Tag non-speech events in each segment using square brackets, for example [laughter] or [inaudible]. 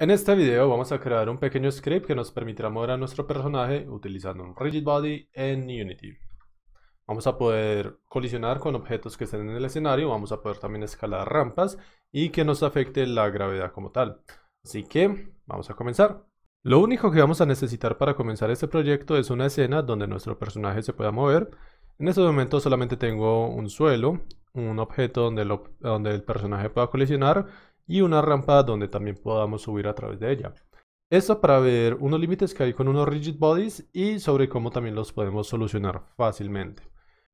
En este video vamos a crear un pequeño script que nos permitirá mover a nuestro personaje utilizando un rigid body en Unity. Vamos a poder colisionar con objetos que estén en el escenario, vamos a poder también escalar rampas y que nos afecte la gravedad como tal. Así que vamos a comenzar. Lo único que vamos a necesitar para comenzar este proyecto es una escena donde nuestro personaje se pueda mover. En este momento solamente tengo un suelo, un objeto donde, donde el personaje pueda colisionar y una rampa donde también podamos subir a través de ella. Esto para ver unos límites que hay con unos rigid bodies y sobre cómo también los podemos solucionar fácilmente.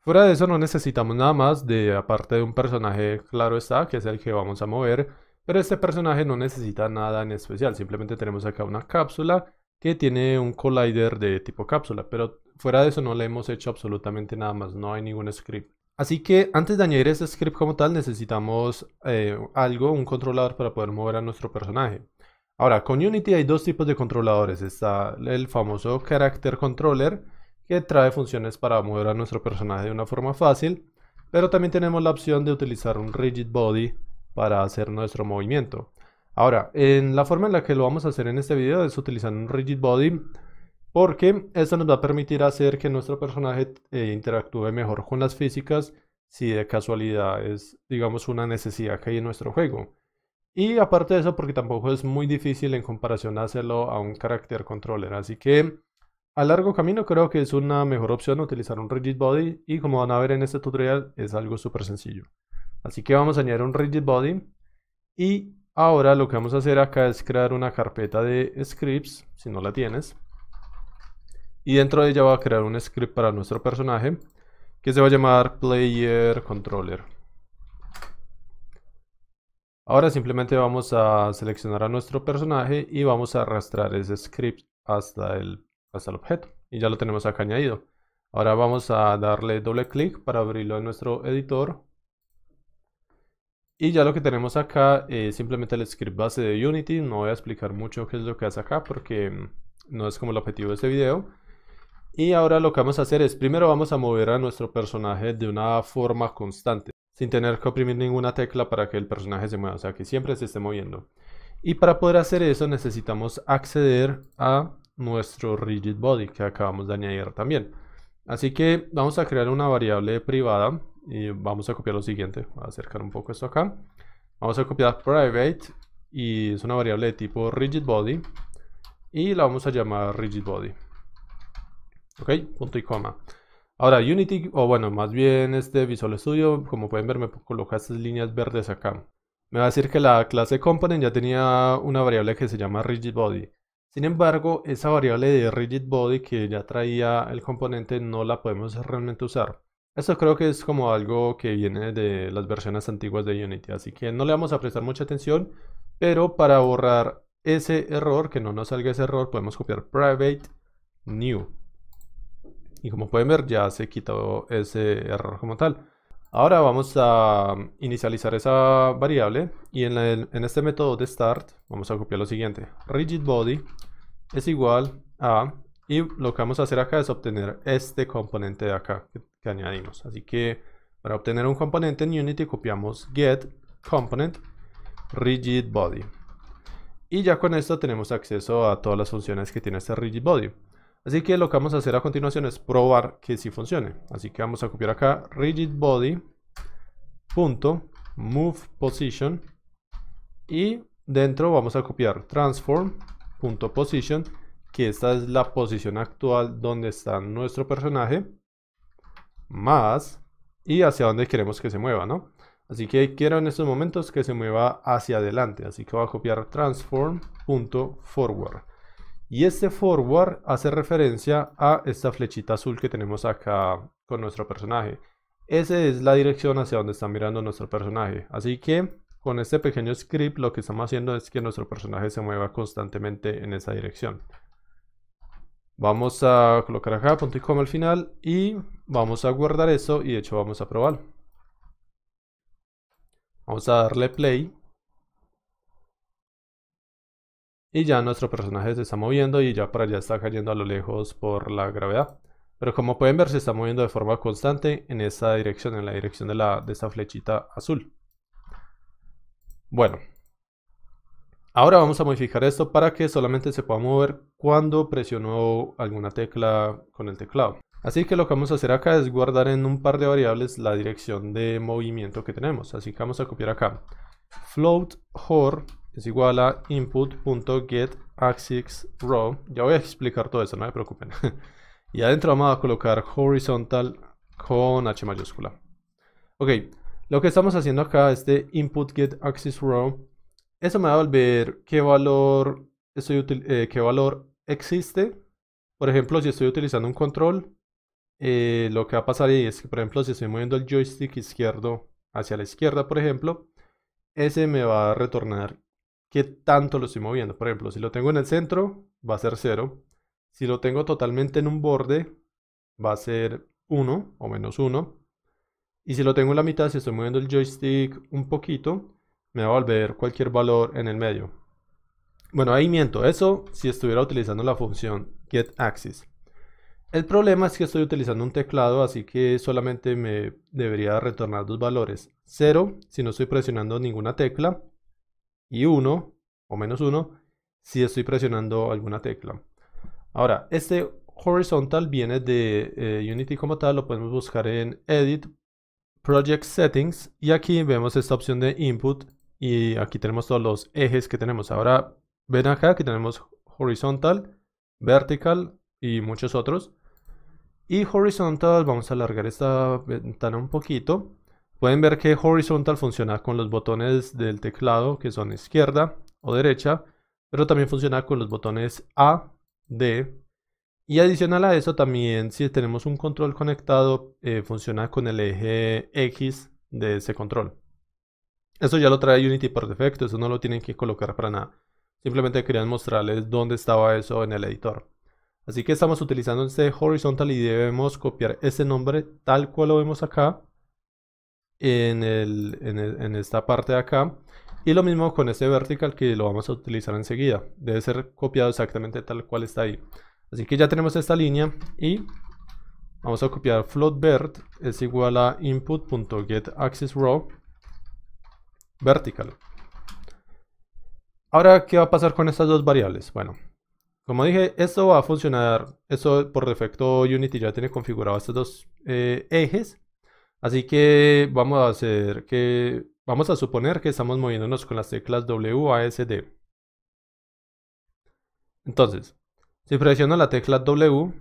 Fuera de eso no necesitamos nada más de aparte de un personaje, claro está, que es el que vamos a mover, pero este personaje no necesita nada en especial, simplemente tenemos acá una cápsula que tiene un collider de tipo cápsula, pero fuera de eso no le hemos hecho absolutamente nada más, no hay ningún script. Así que antes de añadir este script como tal necesitamos eh, algo, un controlador para poder mover a nuestro personaje. Ahora, con Unity hay dos tipos de controladores. Está el famoso Character Controller que trae funciones para mover a nuestro personaje de una forma fácil. Pero también tenemos la opción de utilizar un Rigid Body para hacer nuestro movimiento. Ahora, en la forma en la que lo vamos a hacer en este video es utilizando un Rigid Body porque esto nos va a permitir hacer que nuestro personaje eh, interactúe mejor con las físicas si de casualidad es, digamos, una necesidad que hay en nuestro juego. Y aparte de eso, porque tampoco es muy difícil en comparación a hacerlo a un carácter controller. Así que a largo camino creo que es una mejor opción utilizar un rigid body y como van a ver en este tutorial es algo súper sencillo. Así que vamos a añadir un rigid body y ahora lo que vamos a hacer acá es crear una carpeta de scripts, si no la tienes y dentro de ella va a crear un script para nuestro personaje que se va a llamar player controller. Ahora simplemente vamos a seleccionar a nuestro personaje y vamos a arrastrar ese script hasta el, hasta el objeto y ya lo tenemos acá añadido. Ahora vamos a darle doble clic para abrirlo en nuestro editor y ya lo que tenemos acá es simplemente el script base de Unity. No voy a explicar mucho qué es lo que hace acá porque no es como el objetivo de este video. Y ahora lo que vamos a hacer es, primero vamos a mover a nuestro personaje de una forma constante, sin tener que oprimir ninguna tecla para que el personaje se mueva, o sea que siempre se esté moviendo. Y para poder hacer eso necesitamos acceder a nuestro rigid body que acabamos de añadir también. Así que vamos a crear una variable privada y vamos a copiar lo siguiente. Voy a acercar un poco esto acá. Vamos a copiar private y es una variable de tipo rigid body y la vamos a llamar rigid body. ¿Ok? Punto y coma. Ahora, Unity, o bueno, más bien este Visual Studio, como pueden ver, me coloca estas líneas verdes acá. Me va a decir que la clase Component ya tenía una variable que se llama RigidBody. Sin embargo, esa variable de RigidBody que ya traía el componente no la podemos realmente usar. Esto creo que es como algo que viene de las versiones antiguas de Unity, así que no le vamos a prestar mucha atención, pero para borrar ese error, que no nos salga ese error, podemos copiar private new y como pueden ver ya se quitó ese error como tal. Ahora vamos a inicializar esa variable y en, este método de start vamos a copiar lo siguiente. rigidbody es igual a, y lo que vamos a hacer acá es obtener este componente de acá que, añadimos. Así que para obtener un componente en Unity copiamos get component rigid Y ya con esto tenemos acceso a todas las funciones que tiene este rigidbody Así que lo que vamos a hacer a continuación es probar que sí funcione. Así que vamos a copiar acá rigidBody.movePosition y dentro vamos a copiar transform.position que esta es la posición actual donde está nuestro personaje más y hacia donde queremos que se mueva, ¿no? Así que quiero en estos momentos que se mueva hacia adelante, así que voy a copiar transform.forward y este forward hace referencia a esta flechita azul que tenemos acá con nuestro personaje. Esa es la dirección hacia donde está mirando nuestro personaje. Así que con este pequeño script lo que estamos haciendo es que nuestro personaje se mueva constantemente en esa dirección. Vamos a colocar acá punto y coma al final y vamos a guardar eso y de hecho vamos a probar. Vamos a darle play y ya nuestro personaje se está moviendo y ya para allá está cayendo a lo lejos por la gravedad. Pero como pueden ver se está moviendo de forma constante en esa dirección, en la dirección de, la, de esta flechita azul. Bueno. Ahora vamos a modificar esto para que solamente se pueda mover cuando presiono alguna tecla con el teclado. Así que lo que vamos a hacer acá es guardar en un par de variables la dirección de movimiento que tenemos. Así que vamos a copiar acá. Float hor es igual a input.getAxisRow. Ya voy a explicar todo eso, no me preocupen. [laughs] y adentro vamos a colocar horizontal con H mayúscula. Ok, lo que estamos haciendo acá es de input get Eso me va a volver qué valor, estoy eh, qué valor existe. Por ejemplo, si estoy utilizando un control, eh, lo que va a pasar ahí es que, por ejemplo, si estoy moviendo el joystick izquierdo hacia la izquierda, por ejemplo, ese me va a retornar que tanto lo estoy moviendo. Por ejemplo, si lo tengo en el centro, va a ser 0. Si lo tengo totalmente en un borde, va a ser 1 o menos 1. Y si lo tengo en la mitad, si estoy moviendo el joystick un poquito, me va a volver cualquier valor en el medio. Bueno, ahí miento. Eso si estuviera utilizando la función getAxis. El problema es que estoy utilizando un teclado, así que solamente me debería retornar dos valores. 0 si no estoy presionando ninguna tecla y 1 o menos 1 si estoy presionando alguna tecla. Ahora, este horizontal viene de eh, Unity como tal, lo podemos buscar en Edit, Project Settings y aquí vemos esta opción de Input y aquí tenemos todos los ejes que tenemos. Ahora ven acá que tenemos horizontal, vertical y muchos otros. Y horizontal, vamos a alargar esta ventana un poquito. Pueden ver que horizontal funciona con los botones del teclado que son izquierda o derecha, pero también funciona con los botones A, D y adicional a eso también si tenemos un control conectado eh, funciona con el eje X de ese control. Eso ya lo trae Unity por defecto, eso no lo tienen que colocar para nada. Simplemente querían mostrarles dónde estaba eso en el editor. Así que estamos utilizando este horizontal y debemos copiar ese nombre tal cual lo vemos acá en, esta parte de acá. Y lo mismo con este vertical que lo vamos a utilizar enseguida. Debe ser copiado exactamente tal cual está ahí. Así que ya tenemos esta línea y vamos a copiar floatvert es igual a input.getAxisRow vertical. Ahora, ¿qué va a pasar con estas dos variables? Bueno, como dije, esto va a funcionar, esto por defecto Unity ya tiene configurado estos dos eh, ejes Así que vamos a hacer que vamos a suponer que estamos moviéndonos con las teclas WASD. Entonces, si presiono la tecla W,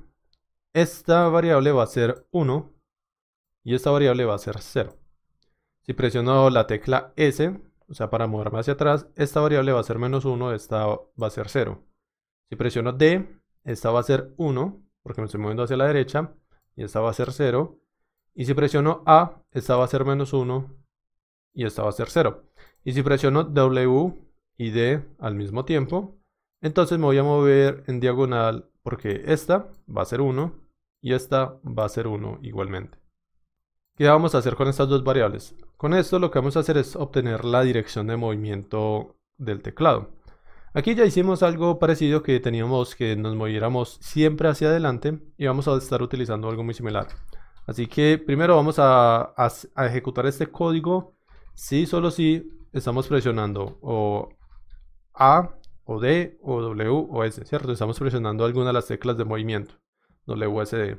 esta variable va a ser 1 y esta variable va a ser 0. Si presiono la tecla S, o sea, para moverme hacia atrás, esta variable va a ser menos 1, esta va a ser 0. Si presiono D, esta va a ser 1, porque me estoy moviendo hacia la derecha, y esta va a ser 0. Y si presiono A, esta va a ser menos 1 y esta va a ser 0. Y si presiono W y D al mismo tiempo, entonces me voy a mover en diagonal porque esta va a ser 1 y esta va a ser 1 igualmente. ¿Qué vamos a hacer con estas dos variables? Con esto lo que vamos a hacer es obtener la dirección de movimiento del teclado. Aquí ya hicimos algo parecido que teníamos que nos moviéramos siempre hacia adelante y vamos a estar utilizando algo muy similar. Así que primero vamos a, ejecutar este código si, solo si estamos presionando o A o D o W o S, ¿cierto? Estamos presionando alguna de las teclas de movimiento, WSD.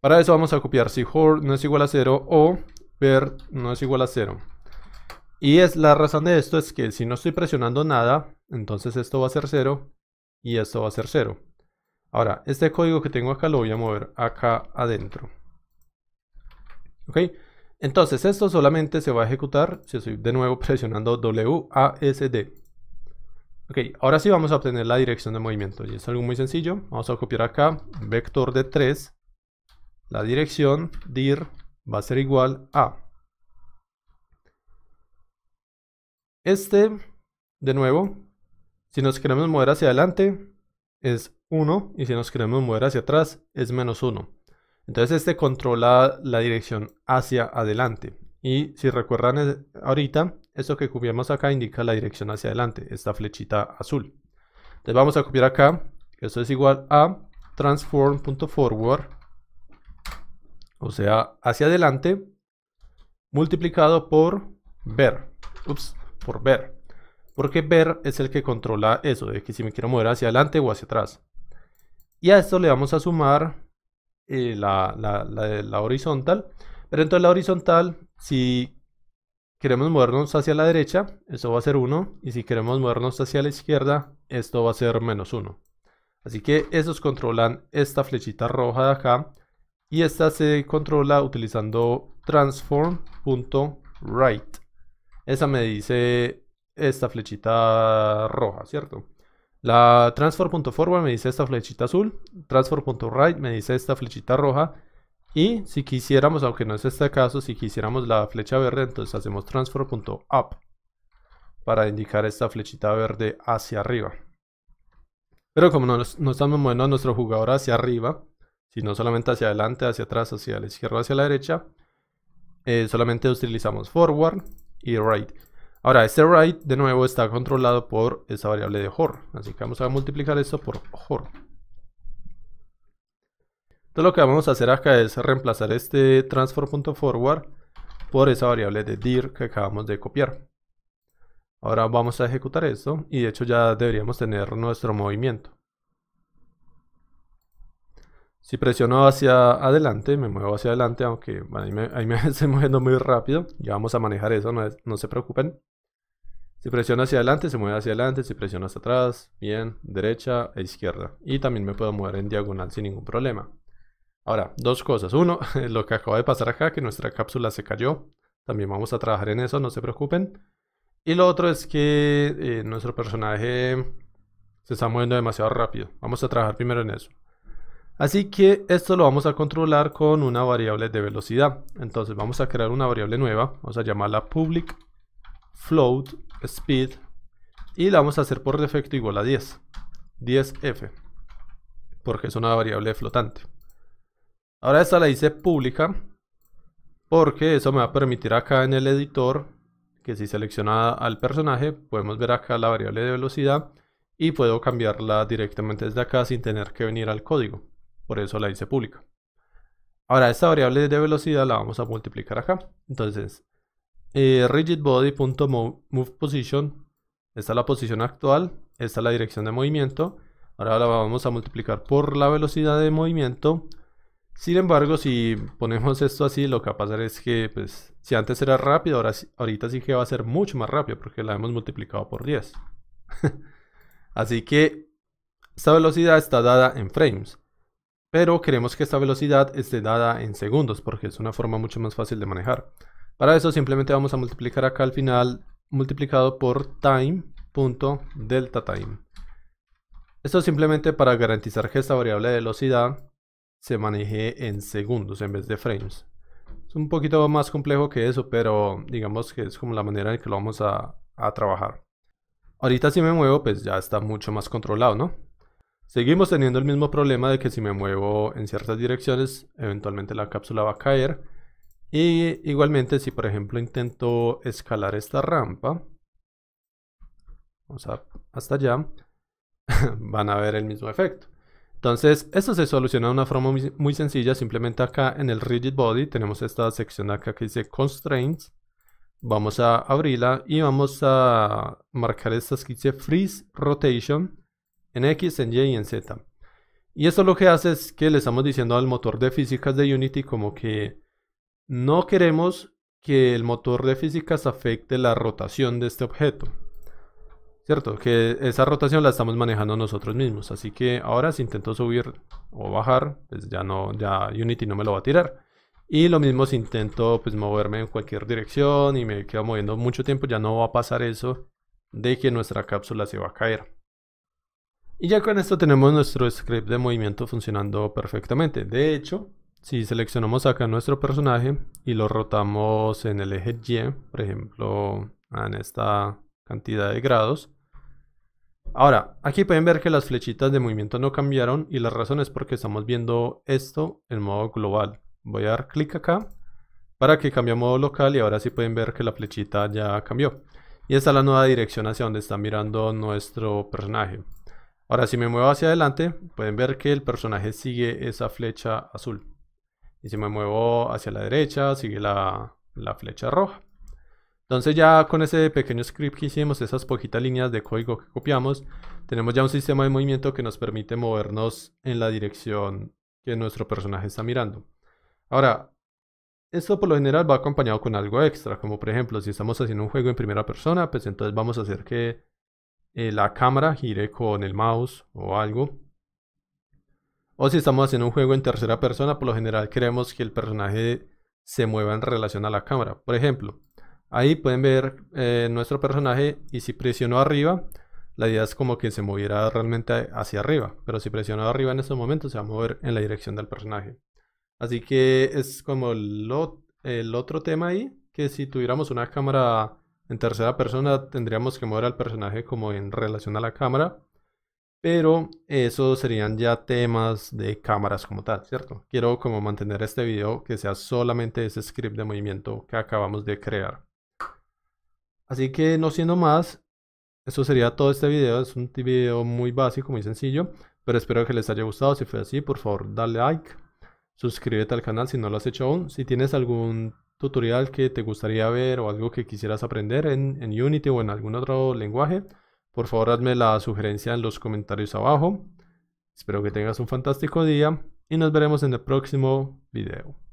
Para eso vamos a copiar si hold no es igual a 0 o ver no es igual a 0. Y es la razón de esto es que si no estoy presionando nada, entonces esto va a ser 0 y esto va a ser 0. Ahora, este código que tengo acá lo voy a mover acá adentro. ¿Ok? Entonces, esto solamente se va a ejecutar si estoy de nuevo [laughs] presionando WASD. Ok, ahora sí vamos a obtener la dirección de movimiento. Y es algo muy sencillo. Vamos a copiar acá vector de 3. La dirección dir va a ser igual a. Este, de nuevo, si nos queremos mover hacia adelante, es 1 y si nos queremos mover hacia atrás es menos 1. Entonces este controla la dirección hacia adelante. Y si recuerdan eh, ahorita, esto que copiamos acá indica la dirección hacia adelante, esta flechita azul. Entonces vamos a copiar acá, esto es igual a transform.forward, o sea, hacia adelante, multiplicado por ver, por ver porque ver es el que controla eso, de que si me quiero mover hacia adelante o hacia atrás. Y a esto le vamos a sumar eh, la, horizontal, pero entonces la horizontal, si queremos movernos hacia la derecha, eso va a ser 1, y si queremos movernos hacia la izquierda, esto va a ser menos 1. Así que esos controlan esta flechita roja de acá, y esta se controla utilizando transform.right. Esa me dice esta flechita roja, ¿cierto? La transfer.forward me dice esta flechita azul, transfer.right me dice esta flechita roja y si quisiéramos, aunque no es este caso, si quisiéramos la flecha verde, entonces hacemos transfer.up para indicar esta flechita verde hacia arriba. Pero como no, estamos moviendo a nuestro jugador hacia arriba, sino solamente hacia adelante, hacia atrás, hacia la izquierda, hacia la derecha, eh, solamente utilizamos forward y right. Ahora, este right de nuevo está controlado por esa variable de Hor. Así que vamos a multiplicar esto por Hor. Entonces lo que vamos a hacer acá es reemplazar este transform.forward por esa variable de dir que acabamos de copiar. Ahora vamos a ejecutar esto y de hecho ya deberíamos tener nuestro movimiento. Si presiono hacia adelante, me muevo hacia adelante, aunque ahí, me, [laughs] estoy moviendo muy rápido. Ya vamos a manejar eso, no, se preocupen. Si presiono hacia adelante, se mueve hacia adelante. Si presiono hacia atrás, bien, derecha e izquierda. Y también me puedo mover en diagonal sin ningún problema. Ahora, dos cosas. Uno, [laughs] lo que acaba de pasar acá, que nuestra cápsula se cayó. También vamos a trabajar en eso, no se preocupen. Y lo otro es que eh, nuestro personaje se está moviendo demasiado rápido. Vamos a trabajar primero en eso. Así que esto lo vamos a controlar con una variable de velocidad. Entonces vamos a crear una variable nueva, vamos a llamarla public float speed y la vamos a hacer por defecto igual a 10, 10f, porque es una variable flotante. Ahora esta la hice pública porque eso me va a permitir acá en el editor que si selecciona al personaje podemos ver acá la variable de velocidad y puedo cambiarla directamente desde acá sin tener que venir al código. Por eso la hice pública. Ahora, esta variable de velocidad la vamos a multiplicar acá. Entonces, eh, rigidBody.movePosition, esta es la posición actual, esta es la dirección de movimiento. Ahora la vamos a multiplicar por la velocidad de movimiento. Sin embargo, si ponemos esto así, lo que va a pasar es que, pues, si antes era rápido, ahora, ahorita sí que va a ser mucho más rápido porque la hemos multiplicado por 10. [laughs] así que esta velocidad está dada en frames pero queremos que esta velocidad esté dada en segundos porque es una forma mucho más fácil de manejar. Para eso simplemente vamos a multiplicar acá al final multiplicado por time.deltaTime. Esto simplemente para garantizar que esta variable de velocidad se maneje en segundos en vez de frames. Es un poquito más complejo que eso, pero digamos que es como la manera en que lo vamos a, a trabajar. Ahorita si me muevo, pues ya está mucho más controlado, ¿no? Seguimos teniendo el mismo problema de que si me muevo en ciertas direcciones, eventualmente la cápsula va a caer. Y igualmente si por ejemplo intento escalar esta rampa, vamos a, hasta allá, [laughs] van a ver el mismo efecto. Entonces, esto se soluciona de una forma muy, sencilla. Simplemente acá en el Rigid Body tenemos esta sección acá que dice Constraints. Vamos a abrirla y vamos a marcar estas que dice Freeze Rotation en X, en Y y en Z. Y eso lo que hace es que le estamos diciendo al motor de físicas de Unity como que no queremos que el motor de físicas afecte la rotación de este objeto. ¿Cierto? Que esa rotación la estamos manejando nosotros mismos. Así que ahora si intento subir o bajar, pues ya, no, ya Unity no me lo va a tirar. Y lo mismo si intento pues, moverme en cualquier dirección y me quedo moviendo mucho tiempo, ya no va a pasar eso de que nuestra cápsula se va a caer. Y ya con esto tenemos nuestro script de movimiento funcionando perfectamente. De hecho, si seleccionamos acá nuestro personaje y lo rotamos en el eje Y, por ejemplo, en esta cantidad de grados. Ahora, aquí pueden ver que las flechitas de movimiento no cambiaron y la razón es porque estamos viendo esto en modo global. Voy a dar clic acá para que cambie a modo local y ahora sí pueden ver que la flechita ya cambió. Y esta la nueva dirección hacia donde está mirando nuestro personaje. Ahora, si me muevo hacia adelante, pueden ver que el personaje sigue esa flecha azul. Y si me muevo hacia la derecha, sigue la, flecha roja. Entonces ya con ese pequeño script que hicimos, esas poquitas líneas de código que copiamos, tenemos ya un sistema de movimiento que nos permite movernos en la dirección que nuestro personaje está mirando. Ahora, esto por lo general va acompañado con algo extra, como por ejemplo, si estamos haciendo un juego en primera persona, pues entonces vamos a hacer que eh, la cámara gire con el mouse o algo. O si estamos haciendo un juego en tercera persona, por lo general queremos que el personaje se mueva en relación a la cámara. Por ejemplo, ahí pueden ver eh, nuestro personaje y si presionó arriba, la idea es como que se moviera realmente hacia arriba. Pero si presionó arriba en estos momentos, se va a mover en la dirección del personaje. Así que es como lo, el otro tema ahí, que si tuviéramos una cámara en tercera persona tendríamos que mover al personaje como en relación a la cámara. Pero eso serían ya temas de cámaras como tal, ¿cierto? Quiero como mantener este video que sea solamente ese script de movimiento que acabamos de crear. Así que no siendo más, eso sería todo este video. Es un video muy básico, muy sencillo. Pero espero que les haya gustado. Si fue así, por favor, dale like. Suscríbete al canal si no lo has hecho aún. Si tienes algún tutorial que te gustaría ver o algo que quisieras aprender en, Unity o en algún otro lenguaje, por favor hazme la sugerencia en los comentarios abajo. Espero que tengas un fantástico día y nos veremos en el próximo video.